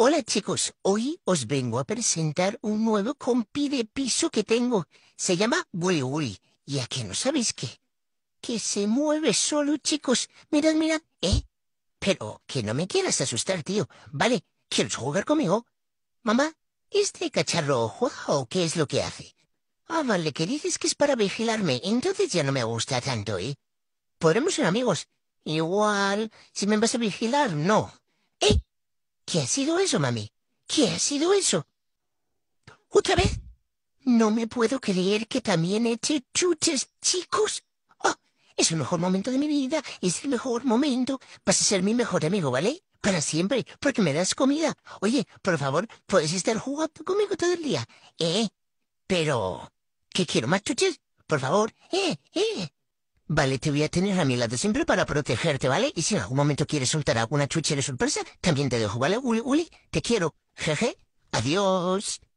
Hola chicos, hoy os vengo a presentar un nuevo compi de piso que tengo. Se llama Willy. y a que no sabéis qué. Que se mueve solo, chicos. Mirad, mirad, ¿eh? Pero que no me quieras asustar, tío. Vale, ¿quieres jugar conmigo? Mamá, ¿este cacharro juega o qué es lo que hace? Ah, vale, que dices que es para vigilarme, entonces ya no me gusta tanto, ¿eh? Podremos ser amigos. Igual, si me vas a vigilar, no. ¿Qué ha sido eso, mami? ¿Qué ha sido eso? ¿Otra vez? No me puedo creer que también eche chuches, chicos. Oh, es el mejor momento de mi vida, es el mejor momento. Vas a ser mi mejor amigo, ¿vale? Para siempre, porque me das comida. Oye, por favor, puedes estar jugando conmigo todo el día. ¿Eh? Pero... ¿Qué quiero más chuches? Por favor. ¿Eh? ¿Eh? Vale, te voy a tener a mi lado siempre para protegerte, ¿vale? Y si en algún momento quieres soltar alguna chuchera sorpresa, también te dejo, ¿vale? Uli, Uli, te quiero. Jeje. Adiós.